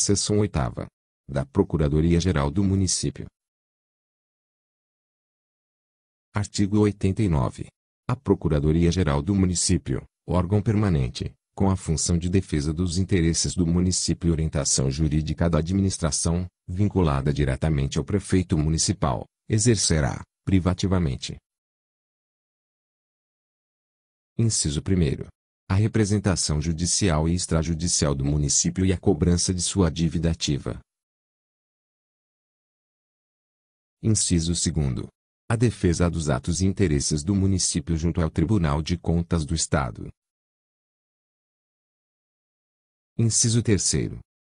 Seção 8 da Procuradoria-Geral do Município. Artigo 89. A Procuradoria-Geral do Município, órgão permanente, com a função de defesa dos interesses do município e orientação jurídica da administração, vinculada diretamente ao prefeito municipal, exercerá, privativamente. Inciso 1 a representação judicial e extrajudicial do município e a cobrança de sua dívida ativa. Inciso 2. A defesa dos atos e interesses do município junto ao Tribunal de Contas do Estado. Inciso 3.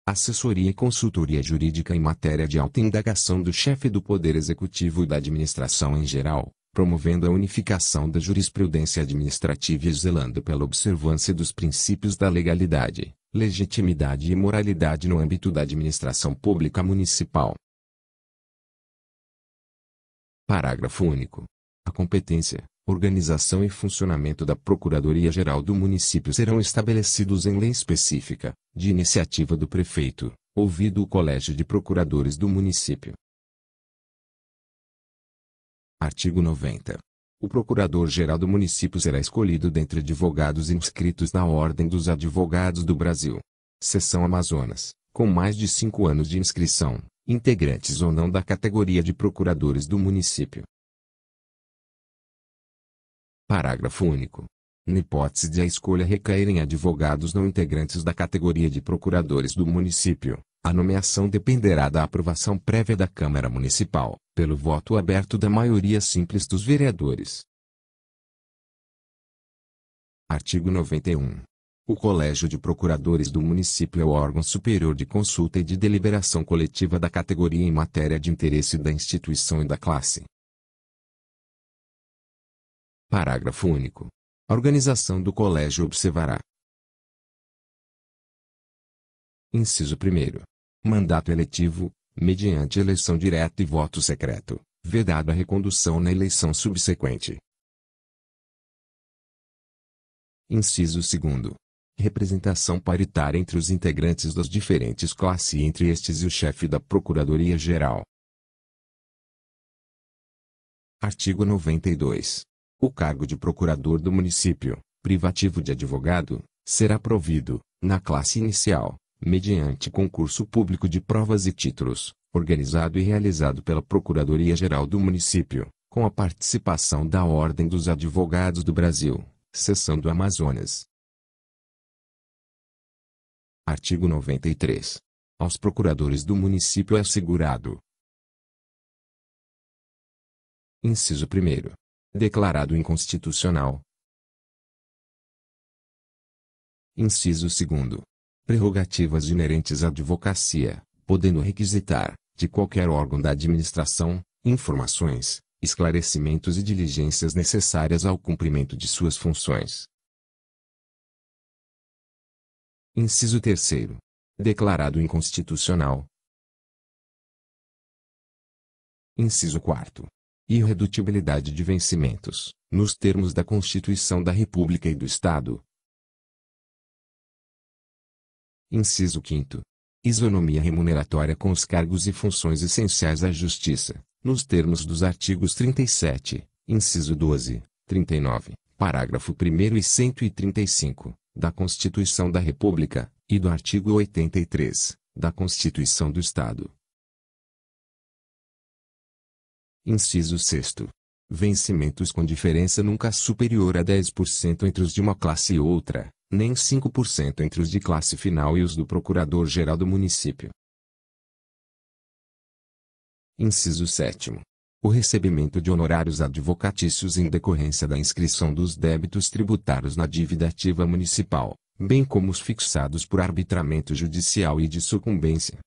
Assessoria e consultoria jurídica em matéria de alta indagação do chefe do Poder Executivo e da Administração em geral, promovendo a unificação da jurisprudência administrativa e zelando pela observância dos princípios da legalidade, legitimidade e moralidade no âmbito da administração pública municipal. Parágrafo único. A competência, organização e funcionamento da Procuradoria-Geral do Município serão estabelecidos em lei específica, de iniciativa do prefeito, ouvido o Colégio de Procuradores do município. Artigo 90. O Procurador-Geral do Município será escolhido dentre advogados inscritos na Ordem dos Advogados do Brasil. Seção Amazonas, com mais de cinco anos de inscrição, integrantes ou não da categoria de procuradores do município. Parágrafo único. Na hipótese de a escolha recair em advogados não integrantes da categoria de procuradores do município, a nomeação dependerá da aprovação prévia da Câmara Municipal pelo voto aberto da maioria simples dos vereadores. Artigo 91. O Colégio de Procuradores do Município é o órgão superior de consulta e de deliberação coletiva da categoria em matéria de interesse da instituição e da classe. Parágrafo único. A organização do colégio observará. Inciso 1. Mandato eletivo, mediante eleição direta e voto secreto, vedada a recondução na eleição subsequente. Inciso 2. Representação paritária entre os integrantes das diferentes classes e entre estes e o chefe da Procuradoria-Geral. Artigo 92. O cargo de procurador do município, privativo de advogado, será provido, na classe inicial, mediante concurso público de provas e títulos, organizado e realizado pela Procuradoria-Geral do Município, com a participação da Ordem dos Advogados do Brasil, seção do Amazonas. Artigo 93. Aos procuradores do município é assegurado. Inciso 1. Declarado inconstitucional. Inciso 2 prerrogativas inerentes à advocacia, podendo requisitar, de qualquer órgão da administração, informações, esclarecimentos e diligências necessárias ao cumprimento de suas funções. Inciso 3. Declarado inconstitucional. Inciso 4. Irredutibilidade de vencimentos, nos termos da Constituição da República e do Estado, Inciso 5 Isonomia remuneratória com os cargos e funções essenciais à Justiça, nos termos dos artigos 37, inciso 12, 39, parágrafo 1 e 135, da Constituição da República, e do artigo 83, da Constituição do Estado. Inciso 6. Vencimentos com diferença nunca superior a 10% entre os de uma classe e outra, nem 5% entre os de classe final e os do Procurador-Geral do Município. Inciso 7. O recebimento de honorários advocatícios em decorrência da inscrição dos débitos tributários na dívida ativa municipal, bem como os fixados por arbitramento judicial e de sucumbência,